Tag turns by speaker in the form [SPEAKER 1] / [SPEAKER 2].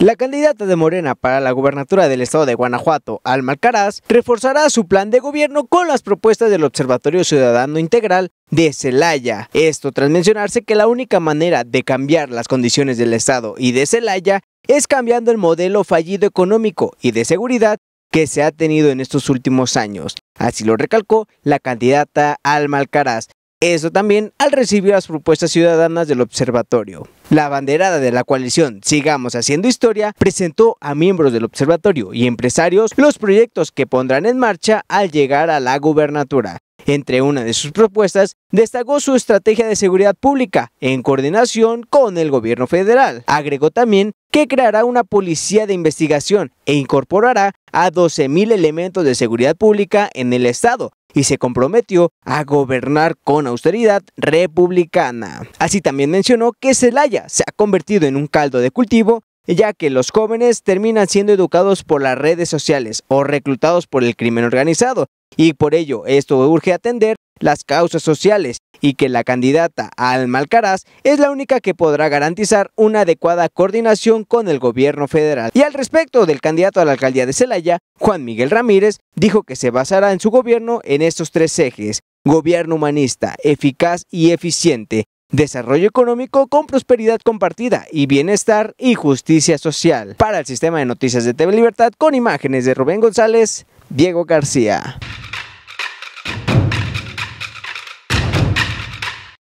[SPEAKER 1] La candidata de Morena para la gubernatura del estado de Guanajuato, Alma Alcaraz, reforzará su plan de gobierno con las propuestas del Observatorio Ciudadano Integral de Celaya. Esto tras mencionarse que la única manera de cambiar las condiciones del estado y de Celaya es cambiando el modelo fallido económico y de seguridad que se ha tenido en estos últimos años. Así lo recalcó la candidata Alma Alcaraz, eso también al recibir las propuestas ciudadanas del observatorio. La banderada de la coalición Sigamos Haciendo Historia presentó a miembros del observatorio y empresarios los proyectos que pondrán en marcha al llegar a la gubernatura. Entre una de sus propuestas, destacó su estrategia de seguridad pública en coordinación con el gobierno federal. Agregó también que creará una policía de investigación e incorporará a 12.000 elementos de seguridad pública en el estado y se comprometió a gobernar con austeridad republicana. Así también mencionó que Celaya se ha convertido en un caldo de cultivo ya que los jóvenes terminan siendo educados por las redes sociales o reclutados por el crimen organizado, y por ello esto urge atender las causas sociales y que la candidata Alma Alcaraz es la única que podrá garantizar una adecuada coordinación con el gobierno federal. Y al respecto del candidato a la alcaldía de Celaya, Juan Miguel Ramírez dijo que se basará en su gobierno en estos tres ejes, gobierno humanista, eficaz y eficiente, desarrollo económico con prosperidad compartida y bienestar y justicia social. Para el sistema de noticias de TV Libertad con imágenes de Rubén González, Diego García.